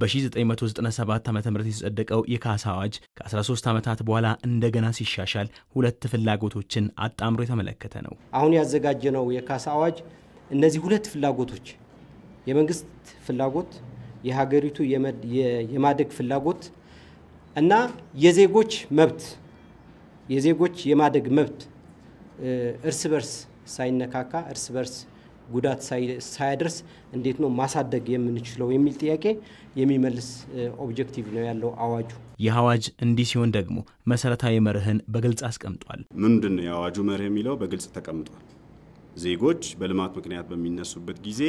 በ1997 ዓ ም የተጸደቀው የካሳ አዋጅ ከ13 ዓመታት በኋላ እንደገና ሲሻሻል ሁለት ፍላጎቶችን አጣምሮ የተመለከተ ነው። አሁን ያዘጋጀነው የካሳ አዋጅ እነዚህ ሁለት ፍላጎቶች የመንግስት ፍላጎት፣ የሀገሪቱ የማደግ ፍላጎት እና የዜጎች መብት የዜጎች የማደግ መብት እርስ በርስ ሳይነካካ እርስ በርስ ጉዳት ሳያደርስ እንዴት ነው ማሳደግ የምንችለው የሚል ጥያቄ የሚመልስ ኦብጀክቲቭ ነው ያለው አዋጁ። ይህ አዋጅ እንዲህ ሲሆን ደግሞ መሰረታዊ መርህን በግልጽ አስቀምጧል። ምንድን ነው የአዋጁ መርህ የሚለው በግልጽ ተቀምጧል። ዜጎች በልማት ምክንያት በሚነሱበት ጊዜ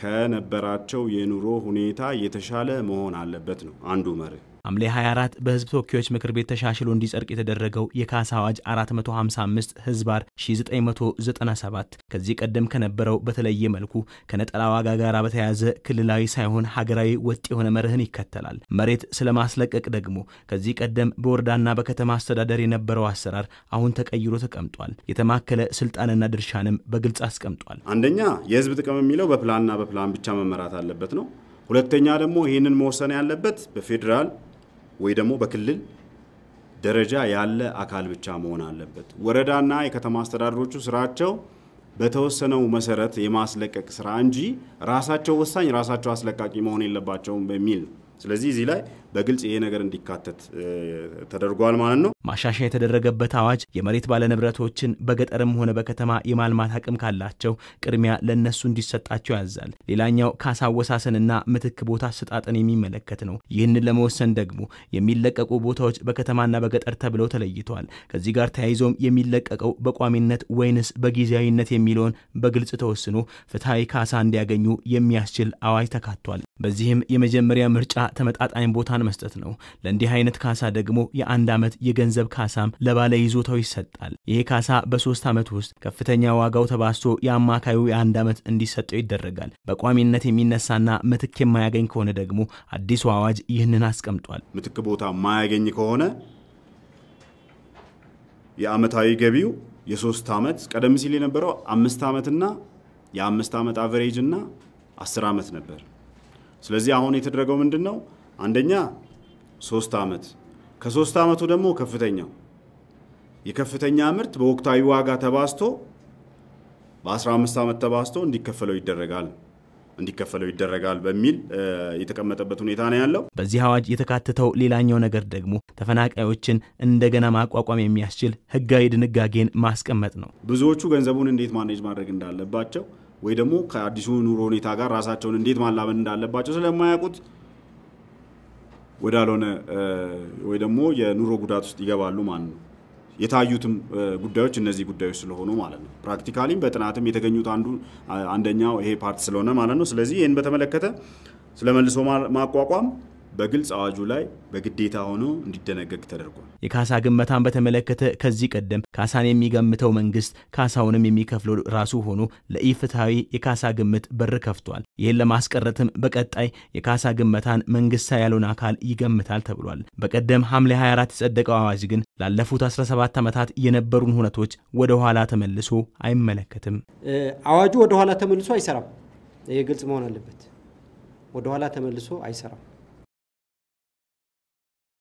ከነበራቸው የኑሮ ሁኔታ የተሻለ መሆን አለበት ነው አንዱ መርህ። ሐምሌ 24 በህዝብ ተወካዮች ምክር ቤት ተሻሽሎ እንዲጸድቅ የተደረገው የካሳ አዋጅ 455 ህዝባር 1997 ከዚህ ቀደም ከነበረው በተለየ መልኩ ከነጠላ ዋጋ ጋር በተያያዘ ክልላዊ ሳይሆን ሀገራዊ ወጥ የሆነ መርህን ይከተላል። መሬት ስለማስለቀቅ ደግሞ ከዚህ ቀደም በወረዳና በከተማ አስተዳደር የነበረው አሰራር አሁን ተቀይሮ ተቀምጧል። የተማከለ ስልጣንና ድርሻንም በግልጽ አስቀምጧል። አንደኛ የህዝብ ጥቅም የሚለው በፕላንና በፕላን ብቻ መመራት አለበት ነው። ሁለተኛ ደግሞ ይህንን መወሰን ያለበት በፌዴራል ወይ ደግሞ በክልል ደረጃ ያለ አካል ብቻ መሆን አለበት። ወረዳና የከተማ አስተዳደሮቹ ስራቸው በተወሰነው መሰረት የማስለቀቅ ስራ እንጂ ራሳቸው ወሳኝ ራሳቸው አስለቃቂ መሆን የለባቸውም በሚል ስለዚህ እዚህ ላይ በግልጽ ይሄ ነገር እንዲካተት ተደርጓል ማለት ነው። ማሻሻያ የተደረገበት አዋጅ የመሬት ባለንብረቶችን በገጠርም ሆነ በከተማ የማልማት አቅም ካላቸው ቅድሚያ ለእነሱ እንዲሰጣቸው ያዛል። ሌላኛው ካሳ አወሳሰንና ምትክ ቦታ አሰጣጥን የሚመለከት ነው። ይህንን ለመወሰን ደግሞ የሚለቀቁ ቦታዎች በከተማና በገጠር ተብለው ተለይተዋል። ከዚህ ጋር ተያይዞም የሚለቀቀው በቋሚነት ወይንስ በጊዜያዊነት የሚለውን በግልጽ ተወስኖ ፍትሐዊ ካሳ እንዲያገኙ የሚያስችል አዋጅ ተካቷል። በዚህም የመጀመሪያ ምርጫ ተመጣጣኝ ቦታን መስጠት ነው። ለእንዲህ አይነት ካሳ ደግሞ የአንድ ዓመት የገንዘብ ካሳም ለባለ ይዞታው ይሰጣል። ይሄ ካሳ በሶስት ዓመት ውስጥ ከፍተኛ ዋጋው ተባስቶ የአማካዩ የአንድ ዓመት እንዲሰጠው ይደረጋል። በቋሚነት የሚነሳና ምትክ የማያገኝ ከሆነ ደግሞ አዲሱ አዋጅ ይህንን አስቀምጧል። ምትክ ቦታ የማያገኝ ከሆነ የአመታዊ ገቢው የሶስት ዓመት ቀደም ሲል የነበረው አምስት ዓመትና የአምስት ዓመት አቨሬጅ እና አስር ዓመት ነበር። ስለዚህ አሁን የተደረገው ምንድን ነው? አንደኛ ሶስት ዓመት ከሶስት ዓመቱ ደግሞ ከፍተኛው የከፍተኛ ምርት በወቅታዊ ዋጋ ተባዝቶ በ15 ዓመት ተባዝቶ እንዲከፈለው ይደረጋል እንዲከፈለው ይደረጋል በሚል የተቀመጠበት ሁኔታ ነው ያለው። በዚህ አዋጅ የተካተተው ሌላኛው ነገር ደግሞ ተፈናቃዮችን እንደገና ማቋቋም የሚያስችል ሕጋዊ ድንጋጌን ማስቀመጥ ነው። ብዙዎቹ ገንዘቡን እንዴት ማኔጅ ማድረግ እንዳለባቸው ወይ ደግሞ ከአዲሱ ኑሮ ሁኔታ ጋር ራሳቸውን እንዴት ማላመን እንዳለባቸው ስለማያውቁት ወዳልሆነ ወይ ደግሞ የኑሮ ጉዳት ውስጥ ይገባሉ ማለት ነው። የታዩትም ጉዳዮች እነዚህ ጉዳዮች ስለሆኑ ማለት ነው። ፕራክቲካሊም በጥናትም የተገኙት አንዱ አንደኛው ይሄ ፓርት ስለሆነ ማለት ነው። ስለዚህ ይህን በተመለከተ ስለ መልሶ ማቋቋም በግልጽ አዋጁ ላይ በግዴታ ሆኖ እንዲደነገግ ተደርጓል። የካሳ ግመታን በተመለከተ ከዚህ ቀደም ካሳን የሚገምተው መንግስት ካሳውንም የሚከፍለው ራሱ ሆኖ ለኢፍትሐዊ የካሳ ግምት በር ከፍቷል። ይህን ለማስቀረትም በቀጣይ የካሳ ግመታን መንግስታ ያልሆነ አካል ይገምታል ተብሏል። በቀደም ሐምሌ 24 የጸደቀው አዋጅ ግን ላለፉት 17 ዓመታት የነበሩን ሁነቶች ወደ ኋላ ተመልሶ አይመለከትም። አዋጁ ወደ ኋላ ተመልሶ አይሰራም። ይህ ግልጽ መሆን አለበት። ወደ ኋላ ተመልሶ አይሰራም።